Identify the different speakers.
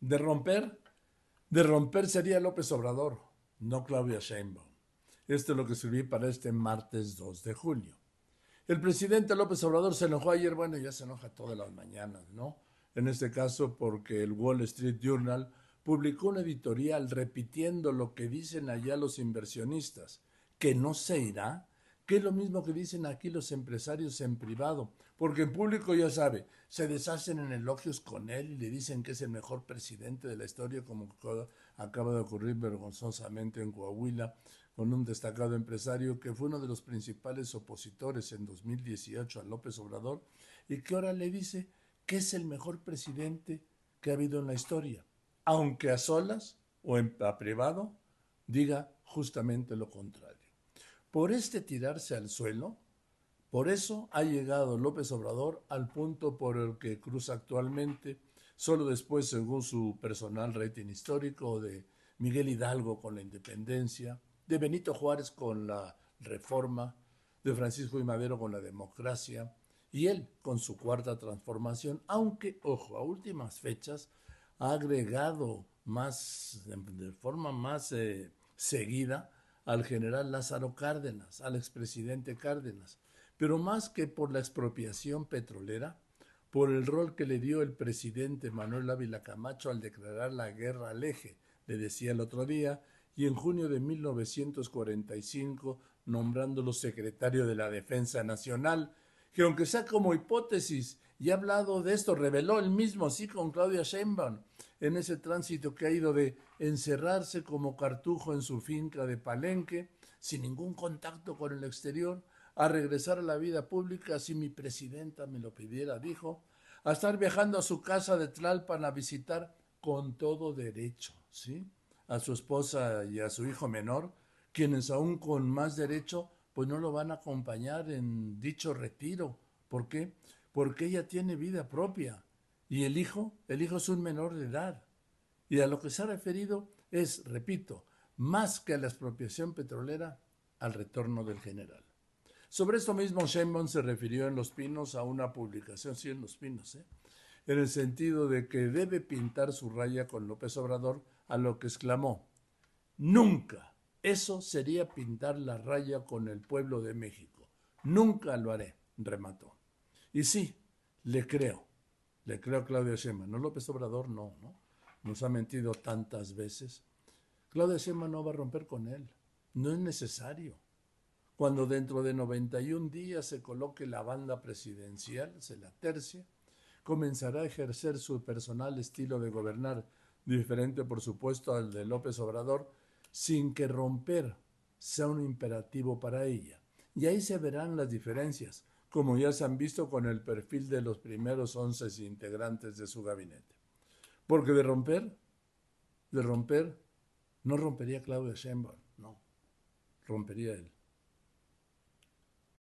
Speaker 1: De romper, de romper sería López Obrador, no Claudia Sheinbaum. Esto es lo que escribí para este martes 2 de julio. El presidente López Obrador se enojó ayer, bueno, ya se enoja todas las mañanas, ¿no? En este caso porque el Wall Street Journal publicó un editorial repitiendo lo que dicen allá los inversionistas, que no se irá que es lo mismo que dicen aquí los empresarios en privado, porque en público ya sabe, se deshacen en elogios con él y le dicen que es el mejor presidente de la historia, como acaba de ocurrir vergonzosamente en Coahuila, con un destacado empresario que fue uno de los principales opositores en 2018 a López Obrador y que ahora le dice que es el mejor presidente que ha habido en la historia, aunque a solas o en, a privado diga justamente lo contrario por este tirarse al suelo, por eso ha llegado López Obrador al punto por el que cruza actualmente, solo después, según su personal rating histórico, de Miguel Hidalgo con la independencia, de Benito Juárez con la reforma, de Francisco y Madero con la democracia, y él con su cuarta transformación, aunque, ojo, a últimas fechas ha agregado más, de forma más eh, seguida, al general Lázaro Cárdenas, al expresidente Cárdenas, pero más que por la expropiación petrolera, por el rol que le dio el presidente Manuel Ávila Camacho al declarar la guerra al eje, le decía el otro día, y en junio de 1945 nombrándolo secretario de la Defensa Nacional, que aunque sea como hipótesis, y ha hablado de esto, reveló el mismo así con Claudia Sheinbaum, en ese tránsito que ha ido de encerrarse como cartujo en su finca de Palenque, sin ningún contacto con el exterior, a regresar a la vida pública si mi presidenta me lo pidiera, dijo, a estar viajando a su casa de Tlalpan a visitar con todo derecho, ¿sí? A su esposa y a su hijo menor, quienes aún con más derecho, pues no lo van a acompañar en dicho retiro. ¿Por qué? Porque ella tiene vida propia y el hijo, el hijo es un menor de edad. Y a lo que se ha referido es, repito, más que a la expropiación petrolera, al retorno del general. Sobre esto mismo, Sheinbaum se refirió en Los Pinos a una publicación, sí, en Los Pinos, ¿eh? en el sentido de que debe pintar su raya con López Obrador, a lo que exclamó, nunca, eso sería pintar la raya con el pueblo de México, nunca lo haré, remató. Y sí, le creo, le creo a Claudia Schema, No López Obrador, no, no. Nos ha mentido tantas veces. Claudia Schema no va a romper con él. No es necesario. Cuando dentro de 91 días se coloque la banda presidencial, se la tercia, comenzará a ejercer su personal estilo de gobernar, diferente por supuesto al de López Obrador, sin que romper sea un imperativo para ella. Y ahí se verán las diferencias como ya se han visto con el perfil de los primeros once integrantes de su gabinete. Porque de romper, de romper, no rompería Claudio Sheinbaum, no, rompería él.